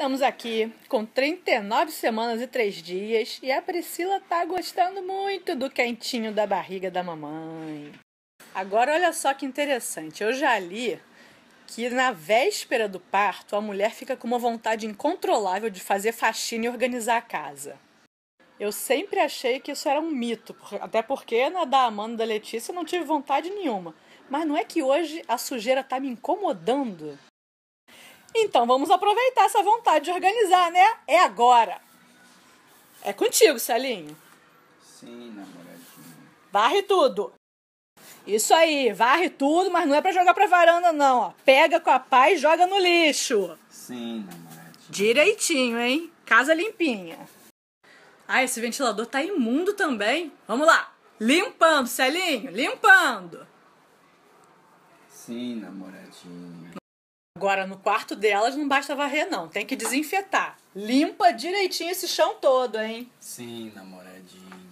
Estamos aqui com 39 semanas e 3 dias e a Priscila tá gostando muito do quentinho da barriga da mamãe. Agora olha só que interessante, eu já li que na véspera do parto a mulher fica com uma vontade incontrolável de fazer faxina e organizar a casa. Eu sempre achei que isso era um mito, até porque na da Amanda e da Letícia eu não tive vontade nenhuma. Mas não é que hoje a sujeira tá me incomodando? Então vamos aproveitar essa vontade de organizar, né? É agora. É contigo, Celinho. Sim, namoradinho. Varre tudo. Isso aí, varre tudo, mas não é para jogar pra varanda, não. Ó. Pega com a pá e joga no lixo. Sim, namoradinho. Direitinho, hein? Casa limpinha. Ah, esse ventilador tá imundo também. Vamos lá. Limpando, Celinho, limpando. Sim, namoradinho. Agora, no quarto delas não basta varrer, não. Tem que desinfetar. Limpa direitinho esse chão todo, hein? Sim, namoradinho.